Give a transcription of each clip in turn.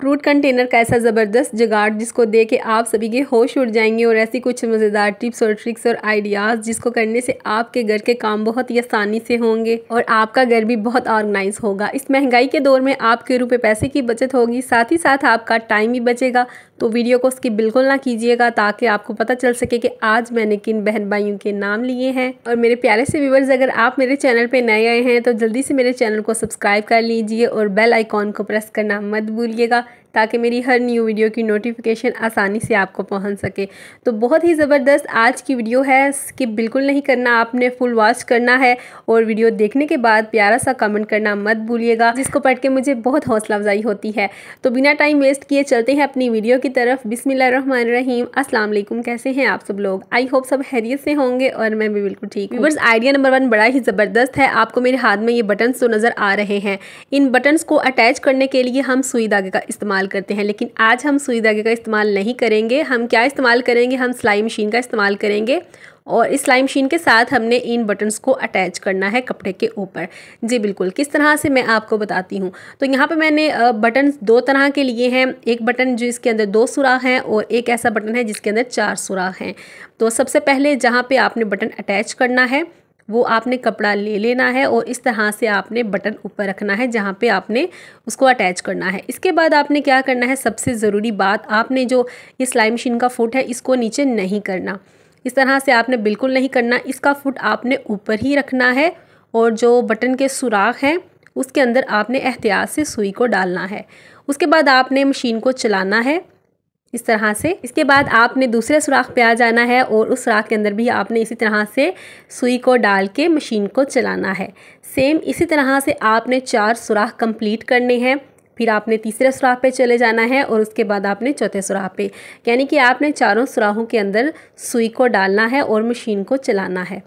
fruit container का ऐसा ज़बरदस्त जुगाड़ जिसको दे के आप सभी के होश उड़ जाएंगे और ऐसी कुछ मज़ेदार टिप्स और ट्रिक्स और आइडियाज़ जिसको करने से आपके घर के काम बहुत ही आसानी से होंगे और आपका घर भी बहुत ऑर्गेनाइज होगा इस महंगाई के दौर में आपके रुपये पैसे की बचत होगी साथ ही साथ आपका टाइम भी बचेगा तो वीडियो को उसकी बिल्कुल ना कीजिएगा ताकि आपको पता चल सके कि आज मैंने किन बहन भाइयों के नाम लिए हैं और मेरे प्यारे से व्यूवर्स अगर आप मेरे चैनल पर नए आए हैं तो जल्दी से मेरे चैनल को सब्सक्राइब कर लीजिए और बेल आइकॉन को प्रेस करना मत भूलिएगा ताकि मेरी हर न्यू वीडियो की नोटिफिकेशन आसानी से आपको पहुंच सके तो बहुत ही ज़बरदस्त आज की वीडियो है स्किप बिल्कुल नहीं करना आपने फुल वॉच करना है और वीडियो देखने के बाद प्यारा सा कमेंट करना मत भूलिएगा जिसको पढ़ के मुझे बहुत हौसला अफजाई होती है तो बिना टाइम वेस्ट किए चलते हैं अपनी वीडियो की तरफ रहीम असलम कैसे हैं आप सब लोग आई होप सब हैरियत से होंगे और मैं भी बिल्कुल ठीक हूँ आइडिया नंबर वन बड़ा ही ज़बरदस्त है आपको मेरे हाथ में ये बटन्स तो नज़र आ रहे हैं इन बटन्स को अटैच करने के लिए हम सुई धागे का इस्तेमाल इस्तेमाल करते हैं लेकिन आज हम सुई धागे का इस्तेमाल नहीं करेंगे हम क्या इस्तेमाल करेंगे हम सिलाई मशीन का इस्तेमाल करेंगे और इस सिलाई मशीन के साथ हमने इन बटन्स को अटैच करना है कपड़े के ऊपर जी बिल्कुल किस तरह से मैं आपको बताती हूँ तो यहाँ पे मैंने बटन दो तरह के लिए हैं एक बटन जो इसके अंदर दो सुराख हैं और एक ऐसा बटन है जिसके अंदर चार सुराख हैं तो सबसे पहले जहाँ पर आपने बटन अटैच करना है वो आपने कपड़ा ले लेना है और इस तरह से आपने बटन ऊपर रखना है जहाँ पे आपने उसको अटैच करना है इसके बाद आपने क्या करना है सबसे ज़रूरी बात आपने जो ये सिलाई मशीन का फुट है इसको नीचे नहीं करना इस तरह से आपने बिल्कुल नहीं करना इसका फुट आपने ऊपर ही रखना है और जो बटन के सुराख हैं उसके अंदर आपने एहतियात से सुई को डालना है उसके बाद आपने मशीन को चलाना है इस तरह से इसके बाद आपने दूसरे सुराख पे आ जाना है और उस सुराख के अंदर भी आपने इसी तरह से सुई को डाल के मशीन को चलाना है सेम इसी तरह से आपने चार सुराख कंप्लीट करने हैं फिर आपने तीसरे सुराख पे चले जाना है और उसके बाद आपने चौथे सुराख पे यानी कि आपने चारों सुराखों के अंदर सुई को डालना है और मशीन को चलाना है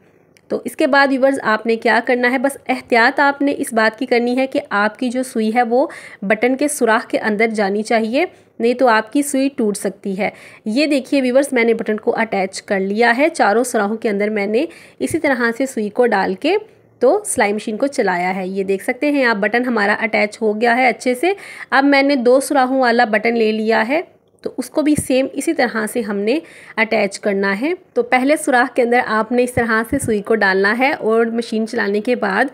तो इसके बाद व्यूवर्स आपने क्या करना है बस एहतियात आपने इस बात की करनी है कि आपकी जो सुई है वो बटन के सुराख के अंदर जानी चाहिए नहीं तो आपकी सुई टूट सकती है ये देखिए व्यूवर्स मैंने बटन को अटैच कर लिया है चारों सराहों के अंदर मैंने इसी तरह से सुई को डाल के तो सिलाई मशीन को चलाया है ये देख सकते हैं आप बटन हमारा अटैच हो गया है अच्छे से अब मैंने दो सुराहों वाला बटन ले लिया है तो उसको भी सेम इसी तरह से हमने अटैच करना है तो पहले सुराख के अंदर आपने इस तरह से सुई को डालना है और मशीन चलाने के बाद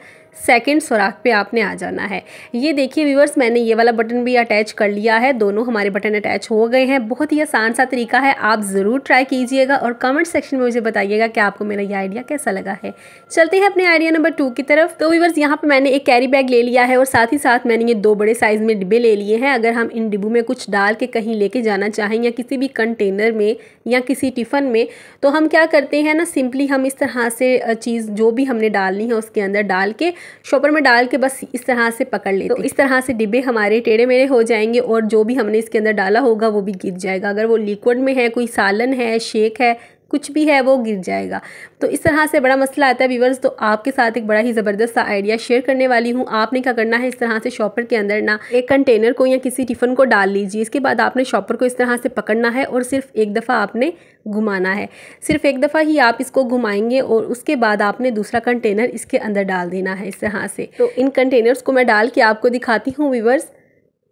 सेकंड सुराख पे आपने आ जाना है ये देखिए व्यूवर्स मैंने ये वाला बटन भी अटैच कर लिया है दोनों हमारे बटन अटैच हो गए हैं बहुत ही आसान सा तरीका है आप ज़रूर ट्राई कीजिएगा और कमेंट सेक्शन में मुझे बताइएगा कि आपको मेरा ये आइडिया कैसा लगा है चलते हैं अपने आइडिया नंबर टू की तरफ तो व्यूवर्स यहाँ पर मैंने एक कैरी बैग ले लिया है और साथ ही साथ मैंने ये दो बड़े साइज़ में डिब्बे ले लिए हैं अगर हम इन डिब्बों में कुछ डाल के कहीं लेके जाना चाहें या किसी भी कंटेनर में या किसी टिफ़न में तो हम क्या करते हैं ना सिंपली हम इस तरह से चीज़ जो भी हमने डालनी है उसके अंदर डाल के शॉपर में डाल के बस इस तरह से पकड़ लेते तो इस तरह से डिब्बे हमारे टेढ़े मेढ़े हो जाएंगे और जो भी हमने इसके अंदर डाला होगा वो भी गिर जाएगा अगर वो लिक्विड में है कोई सालन है शेक है कुछ भी है वो गिर जाएगा तो इस तरह से बड़ा मसला आता है व्यूवर्स तो आपके साथ एक बड़ा ही ज़बरदस्त सा आइडिया शेयर करने वाली हूँ आपने क्या करना है इस तरह से शॉपर के अंदर ना एक कंटेनर को या किसी टिफ़न को डाल लीजिए इसके बाद आपने शॉपर को इस तरह से पकड़ना है और सिर्फ एक दफ़ा आपने घुमाना है सिर्फ एक दफ़ा ही आप इसको घुमाएंगे और उसके बाद आपने दूसरा कंटेनर इसके अंदर डाल देना है इस तरह से तो इन कंटेनर्स को मैं डाल के आपको दिखाती हूँ व्यूवर्स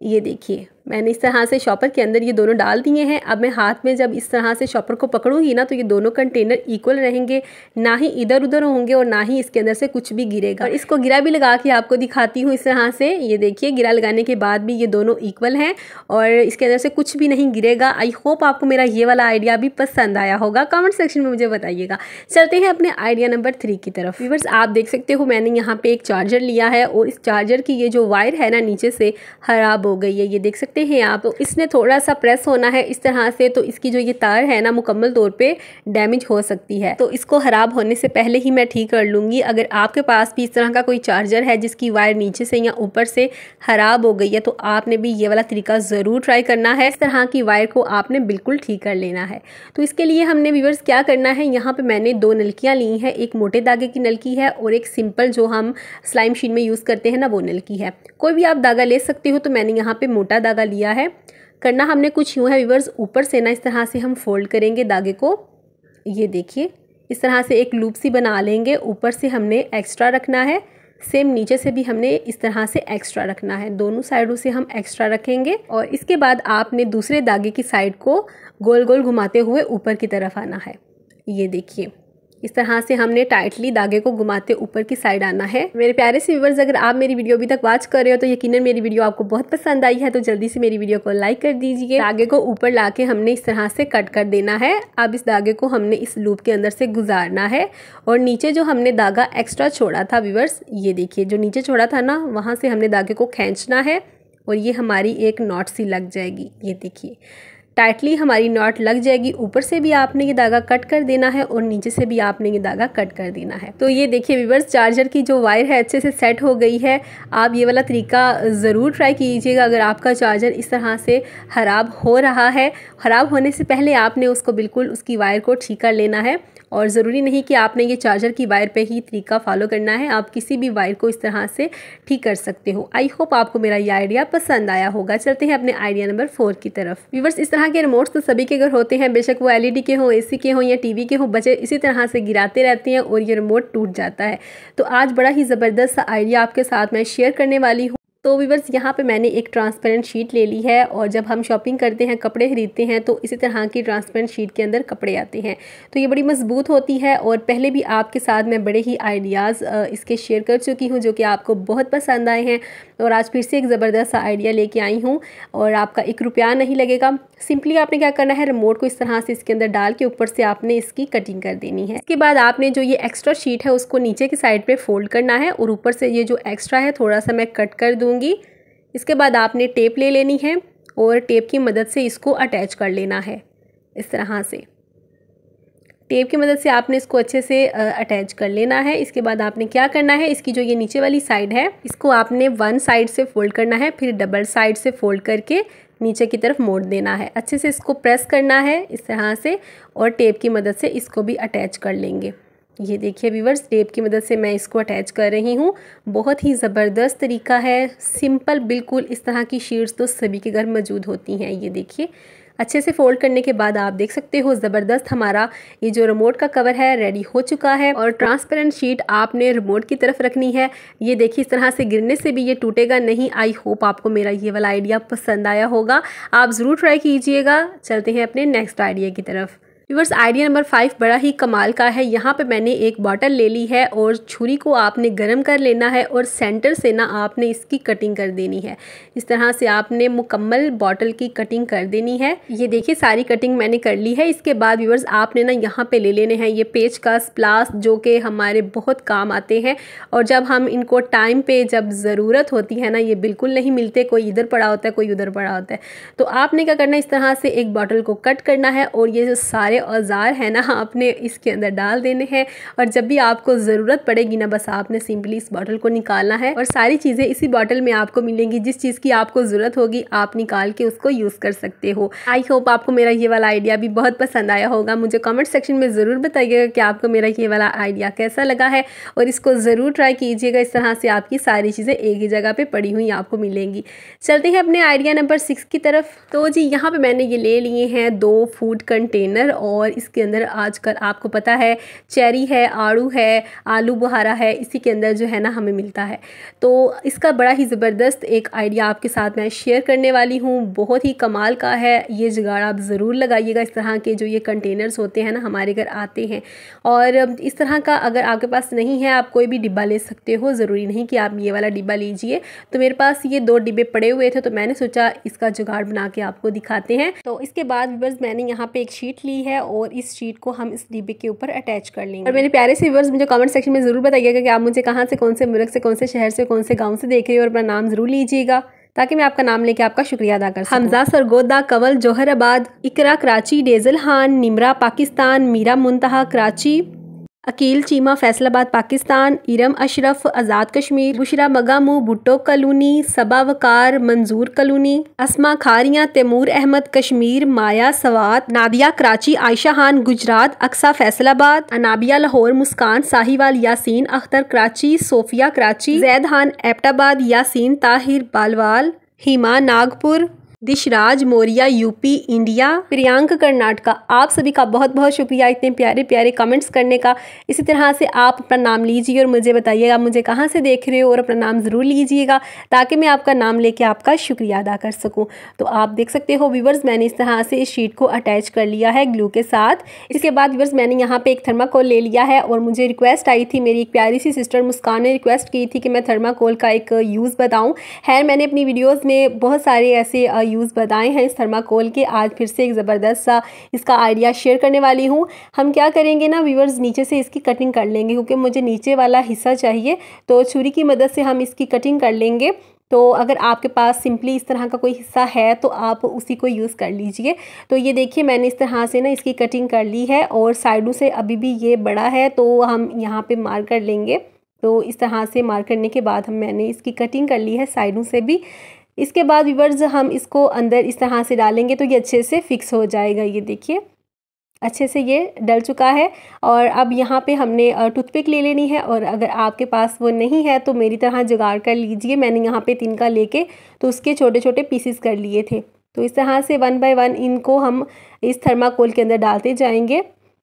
ये देखिए मैंने इस तरह से शॉपर के अंदर ये दोनों डाल दिए हैं अब मैं हाथ में जब इस तरह से शॉपर को पकड़ूंगी ना तो ये दोनों कंटेनर इक्वल रहेंगे ना ही इधर उधर होंगे और ना ही इसके अंदर से कुछ भी गिरेगा और इसको गिरा भी लगा के आपको दिखाती हूँ इस तरह से ये देखिए गिरा लगाने के बाद भी ये दोनों इक्वल हैं और इसके अंदर से कुछ भी नहीं गिरेगा आई होप आपको मेरा ये वाला आइडिया भी पसंद आया होगा कमेंट सेक्शन में मुझे बताइएगा चलते हैं अपने आइडिया नंबर थ्री की तरफ व्यूवर्स आप देख सकते हो मैंने यहाँ पे एक चार्जर लिया है और इस चार्जर की ये जो वायर है ना नीचे से खराब हो गई है ये देख सकते सकते हैं आप तो इसने थोड़ा सा प्रेस होना है इस तरह से तो इसकी जो ये तार है ना मुकम्मल तौर पर डैमेज हो सकती है तो इसको ख़राब होने से पहले ही मैं ठीक कर लूँगी अगर आपके पास भी इस तरह का कोई चार्जर है जिसकी वायर नीचे से या ऊपर से ख़राब हो गई है तो आपने भी ये वाला तरीका ज़रूर ट्राई करना है इस तरह की वायर को आपने बिल्कुल ठीक कर लेना है तो इसके लिए हमने व्यूवर्स क्या करना है यहाँ पर मैंने दो नलकियाँ ली हैं एक मोटे धागे की नलकी है और एक सिंपल जो हम स्लाई मशीन में यूज़ करते हैं ना वो नलकी है कोई भी आप धागा ले सकते हो तो मैंने यहाँ पर मोटा धागा लिया है करना हमने कुछ यूँ है व्यूवर्स ऊपर से ना इस तरह से हम फोल्ड करेंगे धागे को ये देखिए इस तरह से एक लूप सी बना लेंगे ऊपर से हमने एक्स्ट्रा रखना है सेम नीचे से भी हमने इस तरह से एक्स्ट्रा रखना है दोनों साइडों से हम एक्स्ट्रा रखेंगे और इसके बाद आपने दूसरे धागे की साइड को गोल गोल घुमाते हुए ऊपर की तरफ आना है ये देखिए इस तरह से हमने टाइटली धागे को घुमाते ऊपर की साइड आना है मेरे प्यारे से व्यूवर्स अगर आप मेरी वीडियो अभी तक वॉच कर रहे हो तो यकीनन मेरी वीडियो आपको बहुत पसंद आई है तो जल्दी से मेरी वीडियो को लाइक कर दीजिए धागे को ऊपर ला के हमने इस तरह से कट कर देना है अब इस धागे को हमने इस लूप के अंदर से गुजारना है और नीचे जो हमने धागा एक्स्ट्रा छोड़ा था व्यूवर्स ये देखिए जो नीचे छोड़ा था ना वहाँ से हमने धागे को खींचना है और ये हमारी एक नॉट सी लग जाएगी ये देखिए टाइटली हमारी नॉट लग जाएगी ऊपर से भी आपने ये धागा कट कर देना है और नीचे से भी आपने ये धागा कट कर देना है तो ये देखिए विवर्स चार्जर की जो वायर है अच्छे से सेट हो गई है आप ये वाला तरीका ज़रूर ट्राई कीजिएगा अगर आपका चार्जर इस तरह से ख़राब हो रहा है ख़राब होने से पहले आपने उसको बिल्कुल उसकी वायर को ठीक कर लेना है और ज़रूरी नहीं कि आपने ये चार्जर की वायर पे ही तरीका फॉलो करना है आप किसी भी वायर को इस तरह से ठीक कर सकते हो आई होप आपको मेरा ये आइडिया पसंद आया होगा चलते हैं अपने आइडिया नंबर फोर की तरफ व्यूवर्स इस तरह के रिमोट्स तो सभी के घर होते हैं बेशक वो एलईडी e के हों एसी के हों या टीवी के हों बचे इसी तरह से गिराते रहते हैं और ये रिमोट टूट जाता है तो आज बड़ा ही ज़बरदस्त आइडिया आपके साथ मैं शेयर करने वाली हूँ तो वीवर्स यहाँ पे मैंने एक ट्रांसपेरेंट शीट ले ली है और जब हम शॉपिंग करते हैं कपड़े खरीदते हैं तो इसी तरह की ट्रांसपेरेंट शीट के अंदर कपड़े आते हैं तो ये बड़ी मजबूत होती है और पहले भी आपके साथ मैं बड़े ही आइडियाज़ इसके शेयर कर चुकी हूँ जो कि आपको बहुत पसंद आए हैं और आज फिर से एक ज़बरदस्त आइडिया लेके आई हूँ और आपका एक रुपया नहीं लगेगा सिंपली आपने क्या करना है रिमोट को इस तरह से इसके अंदर डाल के ऊपर से आपने इसकी कटिंग कर देनी है इसके बाद आपने जो ये एक्स्ट्रा शीट है उसको नीचे की साइड पर फोल्ड करना है और ऊपर से ये जो एक्स्ट्रा है थोड़ा सा मैं कट कर दूँगी होंगी इसके बाद आपने टेप ले लेनी है और टेप की मदद से इसको अटैच कर लेना है इस तरह से टेप की मदद से आपने इसको अच्छे से अटैच कर लेना है इसके बाद आपने क्या करना है इसकी जो ये नीचे वाली साइड है इसको आपने वन साइड से फोल्ड करना है फिर डबल साइड से फोल्ड करके नीचे की तरफ मोड़ देना है अच्छे से इसको प्रेस करना है इस तरह से और टेप की मदद से इसको भी अटैच कर लेंगे ये देखिए व्यूवर्स टेप की मदद से मैं इसको अटैच कर रही हूँ बहुत ही ज़बरदस्त तरीका है सिंपल बिल्कुल इस तरह की शीट्स तो सभी के घर मौजूद होती हैं ये देखिए अच्छे से फोल्ड करने के बाद आप देख सकते हो ज़बरदस्त हमारा ये जो रिमोट का कवर है रेडी हो चुका है और ट्रांसपेरेंट शीट आपने रिमोट की तरफ रखनी है ये देखिए इस तरह से गिरने से भी ये टूटेगा नहीं आई होप आपको मेरा ये वाला आइडिया पसंद आया होगा आप ज़रूर ट्राई कीजिएगा चलते हैं अपने नेक्स्ट आइडिया की तरफ व्यूवर्स आइडिया नंबर फाइव बड़ा ही कमाल का है यहाँ पे मैंने एक बॉटल ले ली है और छुरी को आपने गर्म कर लेना है और सेंटर से ना आपने इसकी कटिंग कर देनी है इस तरह से आपने मुकम्मल बॉटल की कटिंग कर देनी है ये देखिए सारी कटिंग मैंने कर ली है इसके बाद व्यूवर्स आपने ना यहाँ पे ले लेने हैं ये पेज का प्लास जो कि हमारे बहुत काम आते हैं और जब हम इनको टाइम पे जब ज़रूरत होती है ना ये बिल्कुल नहीं मिलते कोई इधर पड़ा होता है कोई उधर पड़ा होता है तो आपने क्या करना है इस तरह से एक बॉटल को कट करना है और ये जो सारे सारे औज़ार हैं ना आपने इसके अंदर डाल देने हैं और जब भी आपको ज़रूरत पड़ेगी ना बस आपने सिंपली इस बॉटल को निकालना है और सारी चीज़ें इसी बॉटल में आपको मिलेंगी जिस चीज़ की आपको ज़रूरत होगी आप निकाल के उसको यूज़ कर सकते हो आई होप आपको मेरा ये वाला आइडिया भी बहुत पसंद आया होगा मुझे कमेंट सेक्शन में ज़रूर बताइएगा कि आपको मेरा ये वाला आइडिया कैसा लगा है और इसको ज़रूर ट्राई कीजिएगा इस तरह से आपकी सारी चीज़ें एक ही जगह पर पड़ी हुई आपको मिलेंगी चलते हैं अपने आइडिया नंबर सिक्स की तरफ तो जी यहाँ पर मैंने ये ले लिए हैं दो फूड कंटेनर और इसके अंदर आजकल आपको पता है चेरी है आड़ू है आलू बुहारा है इसी के अंदर जो है ना हमें मिलता है तो इसका बड़ा ही ज़बरदस्त एक आइडिया आपके साथ मैं शेयर करने वाली हूँ बहुत ही कमाल का है ये जुगाड़ आप ज़रूर लगाइएगा इस तरह के जो ये कंटेनर्स होते हैं ना हमारे घर आते हैं और इस तरह का अगर आपके पास नहीं है आप कोई भी डिब्बा ले सकते हो ज़रूरी नहीं कि आप ये वाला डिब्बा लीजिए तो मेरे पास ये दो डिब्बे पड़े हुए थे तो मैंने सोचा इसका जुगाड़ बना के आपको दिखाते हैं तो इसके बाद मैंने यहाँ पर एक शीट ली है है और इस शीट को हम इस डिब्बे के ऊपर अटैच कर लेंगे और मेरे प्यारे से व्यवर्स मुझे कमेंट सेक्शन में ज़रूर बताइएगा कि आप मुझे कहाँ से कौन से मुल्क से कौन से शहर से कौन से गाँव से देख रहे हो और अपना नाम ज़रूर लीजिएगा ताकि मैं आपका नाम लेके आपका शुक्रिया अदा कर हमजा सरगोदा कंवल जौहराबाद इकरा कराची डेजल हान निमरा पाकिस्तान मीरा मुंतहा कराची अकील चीमा फैसलाबाद पाकिस्तान इरम अशरफ आज़ाद कश्मीर बुशरा मगामू Bhutto colony Saba Waqar Manzoor colony Asma Kharian Taimur Ahmed Kashmir Maya Swat Nadia Karachi Ayesha Khan Gujrat Aqsa Faisalabad Anabia Lahore Muskan Sahiwal Yasin Akhtar Karachi Sophia Karachi Zaid Khan Abbottabad Yasin Tahir बालवाल हिमा नागपुर दिशराज मौर्या यूपी इंडिया प्रियांक कर्नाटका आप सभी का बहुत बहुत शुक्रिया इतने प्यारे प्यारे कमेंट्स करने का इसी तरह से आप अपना नाम लीजिए और मुझे बताइएगा मुझे कहाँ से देख रहे हो और अपना नाम ज़रूर लीजिएगा ताकि मैं आपका नाम लेके आपका शुक्रिया अदा कर सकूँ तो आप देख सकते हो व्यूवर्स मैंने इस तरह से इस शीट को अटैच कर लिया है ग्लू के साथ इसके बाद व्यूवर्स मैंने यहाँ पर एक थर्माकोल ले लिया है और मुझे रिक्वेस्ट आई थी मेरी एक प्यारी सी सिस्टर मुस्कान ने रिक्वेस्ट की थी कि मैं थर्माकोल का एक यूज़ बताऊँ है मैंने अपनी वीडियोज़ में बहुत सारे ऐसे यूज़ बताए हैं इस थर्माकोल के आज फिर से एक ज़बरदस्त सा इसका आइडिया शेयर करने वाली हूँ हम क्या करेंगे ना व्यूवर्स नीचे से इसकी कटिंग कर लेंगे क्योंकि मुझे नीचे वाला हिस्सा चाहिए तो छुरी की मदद से हम इसकी कटिंग कर लेंगे तो अगर आपके पास सिंपली इस तरह का कोई हिस्सा है तो आप उसी को यूज़ कर लीजिए तो ये देखिए मैंने इस तरह से ना इसकी कटिंग कर ली है और साइडों से अभी भी ये बड़ा है तो हम यहाँ पे मार कर लेंगे तो इस तरह से मार करने के बाद हम मैंने इसकी कटिंग कर ली है साइडों से भी इसके बाद व्यूवर्स हम इसको अंदर इस तरह से डालेंगे तो ये अच्छे से फिक्स हो जाएगा ये देखिए अच्छे से ये डल चुका है और अब यहाँ पे हमने टूथपिक ले लेनी है और अगर आपके पास वो नहीं है तो मेरी तरह जुगाड़ कर लीजिए मैंने यहाँ पे का लेके तो उसके छोटे छोटे पीसीस कर लिए थे तो इस तरह से वन बाय वन इनको हम इस थर्माकोल के अंदर डालते जाएंगे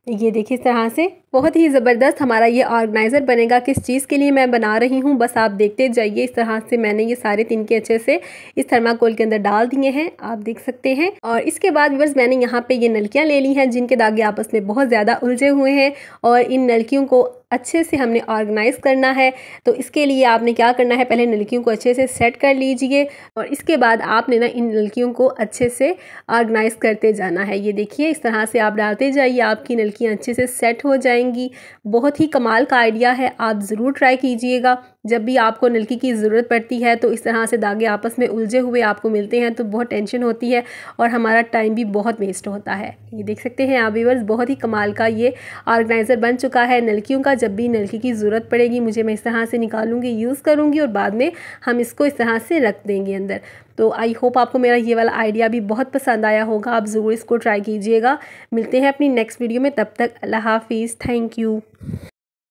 ये देखिए इस तरह से बहुत ही ज़बरदस्त हमारा ये ऑर्गेनाइज़र बनेगा किस चीज़ के लिए मैं बना रही हूँ बस आप देखते जाइए इस तरह से मैंने ये सारे तिनके अच्छे से इस थर्माकोल के अंदर डाल दिए हैं आप देख सकते हैं और इसके बाद बस मैंने यहाँ पे ये नलकियाँ ले ली हैं जिनके दागे आपस में बहुत ज़्यादा उलझे हुए हैं और इन नलकियों को अच्छे से हमने ऑर्गेनाइज़ करना है तो इसके लिए आपने क्या करना है पहले नलकियों को अच्छे से सेट कर लीजिए और इसके बाद आपने ना इन नलकियों को अच्छे से ऑर्गेनाइज़ करते जाना है ये देखिए इस तरह से आप डालते जाइए आपकी नलकियाँ अच्छे से सेट हो जाएंगी बहुत ही कमाल का आइडिया है आप ज़रूर ट्राई कीजिएगा जब भी आपको नलकी की ज़रूरत पड़ती है तो इस तरह से दागे आपस में उलझे हुए आपको मिलते हैं तो बहुत टेंशन होती है और हमारा टाइम भी बहुत वेस्ट होता है ये देख सकते हैं आप व्यूवर्स बहुत ही कमाल का ये ऑर्गेनाइज़र बन चुका है नलकियों का जब भी नलकी की ज़रूरत पड़ेगी मुझे मैं इस तरह से निकालूंगी यूज़ करूँगी और बाद में हम इसको इस तरह से रख देंगे अंदर तो आई होप आपको मेरा ये वाला आइडिया भी बहुत पसंद आया होगा आप ज़रूर इसको ट्राई कीजिएगा मिलते हैं अपनी नेक्स्ट वीडियो में तब तक अल्लाह हाफिज़ थैंक यू